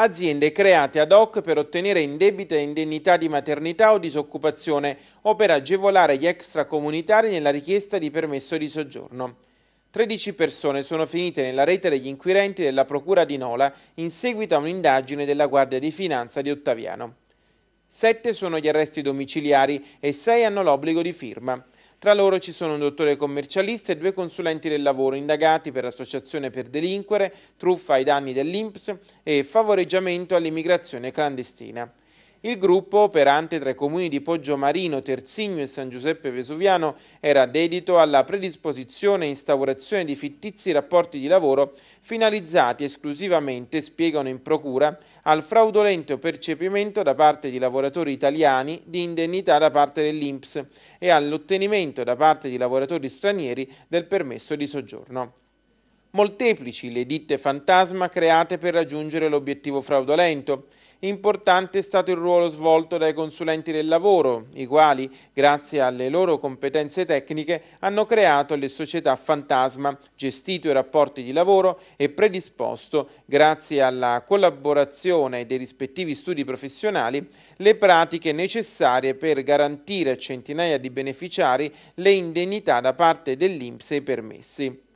aziende create ad hoc per ottenere indebite indennità di maternità o disoccupazione o per agevolare gli extracomunitari nella richiesta di permesso di soggiorno. 13 persone sono finite nella rete degli inquirenti della Procura di Nola in seguito a un'indagine della Guardia di Finanza di Ottaviano. Sette sono gli arresti domiciliari e sei hanno l'obbligo di firma. Tra loro ci sono un dottore commercialista e due consulenti del lavoro indagati per associazione per delinquere, truffa ai danni dell'INPS e favoreggiamento all'immigrazione clandestina. Il gruppo, operante tra i comuni di Poggiomarino, Terzigno e San Giuseppe Vesuviano, era dedito alla predisposizione e instaurazione di fittizi rapporti di lavoro finalizzati esclusivamente, spiegano in procura, al fraudolento percepimento da parte di lavoratori italiani di indennità da parte dell'INPS e all'ottenimento da parte di lavoratori stranieri del permesso di soggiorno. Molteplici le ditte fantasma create per raggiungere l'obiettivo fraudolento. Importante è stato il ruolo svolto dai consulenti del lavoro, i quali, grazie alle loro competenze tecniche, hanno creato le società fantasma, gestito i rapporti di lavoro e predisposto, grazie alla collaborazione dei rispettivi studi professionali, le pratiche necessarie per garantire a centinaia di beneficiari le indennità da parte dell'Inps e i permessi.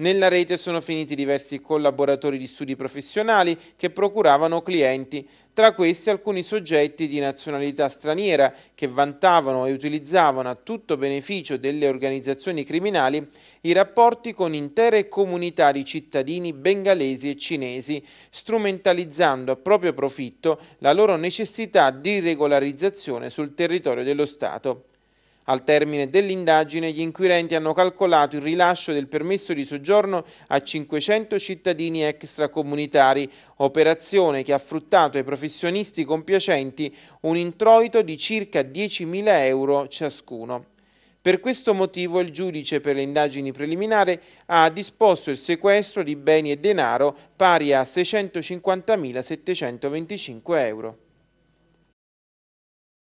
Nella rete sono finiti diversi collaboratori di studi professionali che procuravano clienti, tra questi alcuni soggetti di nazionalità straniera che vantavano e utilizzavano a tutto beneficio delle organizzazioni criminali i rapporti con intere comunità di cittadini bengalesi e cinesi, strumentalizzando a proprio profitto la loro necessità di regolarizzazione sul territorio dello Stato. Al termine dell'indagine gli inquirenti hanno calcolato il rilascio del permesso di soggiorno a 500 cittadini extracomunitari, operazione che ha fruttato ai professionisti compiacenti un introito di circa 10.000 euro ciascuno. Per questo motivo il giudice per le indagini preliminari ha disposto il sequestro di beni e denaro pari a 650.725 euro.